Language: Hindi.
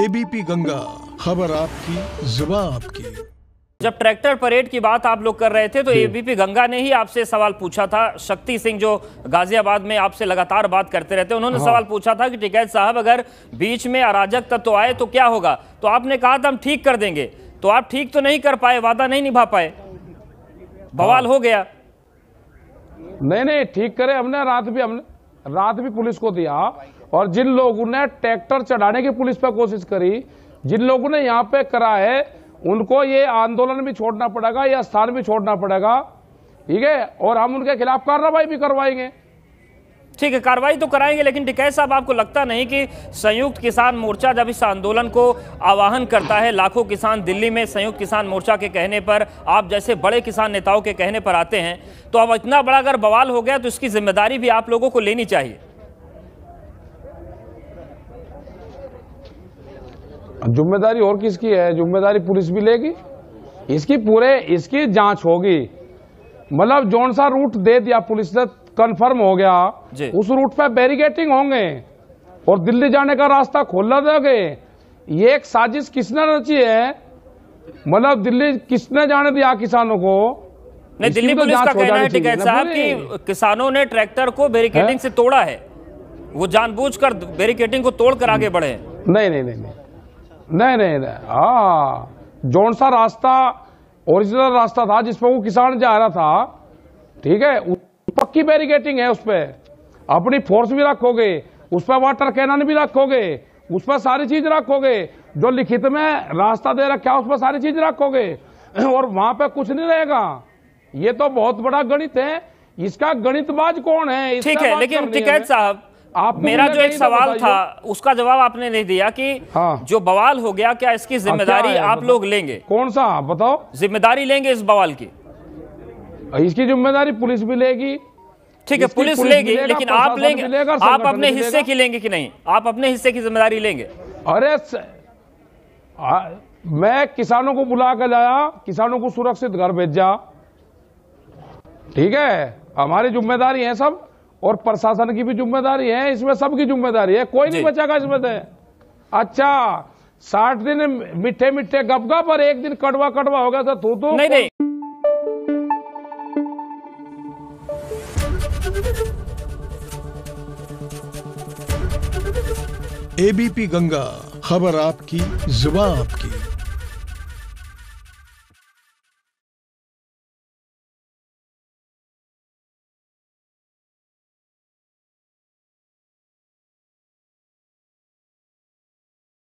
एबीपी गंगा खबर आपकी जुबा आपकी जब ट्रैक्टर परेड की बात आप लोग कर रहे थे तो एबीपी गंगा ने ही आपसे सवाल पूछा था शक्ति सिंह जो गाजियाबाद में आपसे लगातार बात करते रहते उन्होंने हाँ। सवाल पूछा था कि टिकैत साहब अगर बीच में अराजक तत्व तो आए तो क्या होगा तो आपने कहा था हम ठीक कर देंगे तो आप ठीक तो नहीं कर पाए वादा नहीं निभा पाए बवाल हाँ। हो गया नहीं नहीं ठीक करे हमने रात भी हमने रात भी पुलिस को दिया और जिन लोगों ने ट्रैक्टर चढ़ाने की पुलिस पर कोशिश करी जिन लोगों ने यहाँ पे करा है उनको ये आंदोलन भी छोड़ना पड़ेगा या स्थान भी छोड़ना पड़ेगा ठीक है और हम उनके खिलाफ कार्रवाई भी करवाएंगे ठीक है कार्रवाई तो कराएंगे लेकिन डिकै साहब आपको लगता नहीं कि संयुक्त किसान मोर्चा जब इस आंदोलन को आवाहन करता है लाखों किसान दिल्ली में संयुक्त किसान मोर्चा के कहने पर आप जैसे बड़े किसान नेताओं के कहने पर आते हैं तो अब इतना बड़ा अगर बवाल हो गया तो इसकी जिम्मेदारी भी आप लोगों को लेनी चाहिए जिम्मेदारी और किसकी है जिम्मेदारी पुलिस भी लेगी इसकी पूरे इसकी जांच होगी मतलब जोन सा रूट दे दिया पुलिस ने कंफर्म हो गया उस रूट पर बैरिकेटिंग होंगे और दिल्ली जाने का रास्ता खोला दोगे ये एक साजिश किसने रची है मतलब दिल्ली किसने जाने दिया किसानों को नहीं दिल्ली तो पुलिस का कहना है है साहब कि किसानों ने ट्रैक्टर को बैरिकेडिंग से तोड़ा है वो जानबूझकर बैरिकेडिंग को तोड़कर आगे बढ़े नहीं नहीं नहीं, नहीं। नहीं नहीं नहीं हाँ जौन सा रास्ता ओरिजिनल रास्ता था जिस पर वो किसान जा रहा था ठीक है पक्की बैरिगेटिंग है उस पर अपनी फोर्स भी रखोगे उस पर वाटर कैनन भी रखोगे उस पर सारी चीज रखोगे जो लिखित में रास्ता दे रखा उस पर सारी चीज रखोगे और वहां पर कुछ नहीं रहेगा ये तो बहुत बड़ा गणित है इसका गणितबाज कौन है ठीक है लेकिन टिकैत साहब आप मेरा जो एक सवाल था उसका जवाब आपने नहीं दिया कि हाँ। जो बवाल हो गया क्या इसकी हाँ, जिम्मेदारी आप लोग लेंगे कौन सा आप बताओ जिम्मेदारी लेंगे इस बवाल की इसकी जिम्मेदारी पुलिस भी लेगी ठीक है पुलिस, पुलिस लेगी लेकिन आप लेंगे आप अपने हिस्से की लेंगे कि नहीं आप अपने हिस्से की जिम्मेदारी लेंगे अरे मैं किसानों को बुला कर लाया किसानों को सुरक्षित घर भेजा ठीक है हमारी जिम्मेदारी है सब और प्रशासन की भी जिम्मेदारी है इसमें सबकी जिम्मेदारी है कोई नहीं बचेगा इसमें से अच्छा साठ दिन मिठे मिठे गपगा पर एक दिन कड़वा कड़वा हो गया था तू तो, तो नहीं नहीं एबीपी गंगा खबर आपकी जुबा आपकी